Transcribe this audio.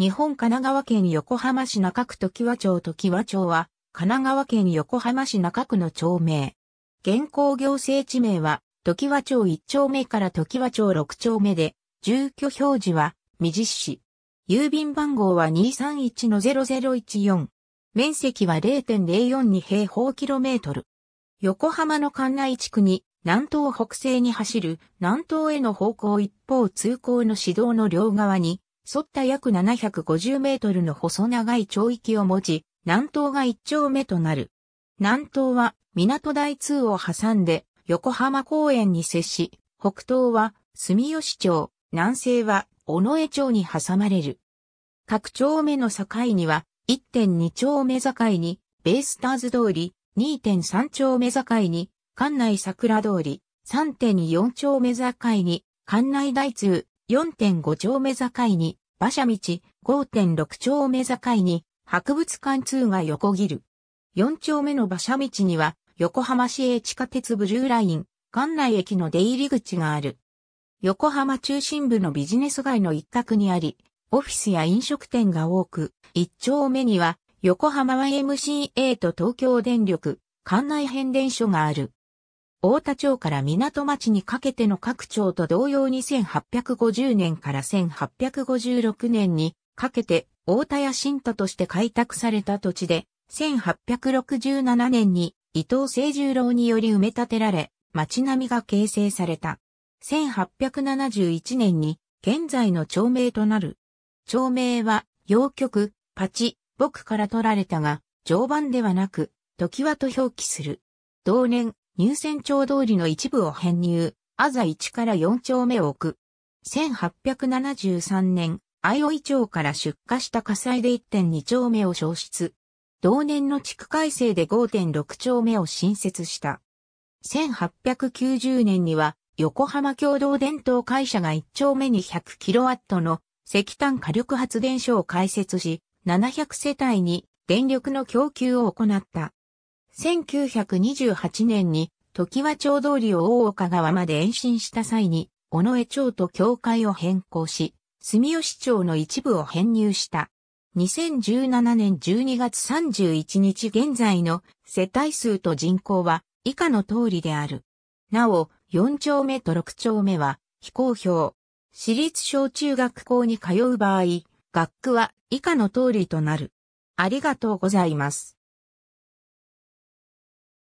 日本神奈川県横浜市中区常和町常和町は、神奈川県横浜市中区の町名。現行行政地名は、常和町1丁目から常和町6丁目で、住居表示は、未実市。郵便番号は231-0014。面積は0.042平方キロメートル。横浜の関内地区に南東北西に走る南東への方向一方通行の市道の両側に沿った約750メートルの細長い町域を持ち、南東が一丁目となる。南東は港台通を挟んで横浜公園に接し、北東は住吉町、南西は尾上町に挟まれる。各丁目の境には1.2丁目境にベイスターズ通り、2.3丁目境に館内桜通り、3.4丁目境に館内大通、4.5丁目境に、馬車道5.6丁目境に、博物館通が横切る。4丁目の馬車道には、横浜市営地下鉄ブルーライン、館内駅の出入り口がある。横浜中心部のビジネス街の一角にあり、オフィスや飲食店が多く、1丁目には、横浜 YMCA と東京電力、館内変電所がある。大田町から港町にかけての各町と同様に1850年から1856年にかけて大田屋新都として開拓された土地で、1867年に伊藤清十郎により埋め立てられ、町並みが形成された。1871年に現在の町名となる。町名は、洋曲、パチ、僕から取られたが、常磐ではなく、時はと表記する。同年、入選町通りの一部を編入、あざ1から4丁目を置く。1873年、相生町から出火した火災で1.2丁目を消失。同年の地区改正で5.6丁目を新設した。1890年には、横浜共同電灯会社が1丁目に 100kW の石炭火力発電所を開設し、700世帯に電力の供給を行った。1928年に、時和町通りを大岡川まで延伸した際に、尾上町と境界を変更し、住吉町の一部を編入した。2017年12月31日現在の世帯数と人口は以下の通りである。なお、4丁目と6丁目は非公表。私立小中学校に通う場合、学区は以下の通りとなる。ありがとうございます。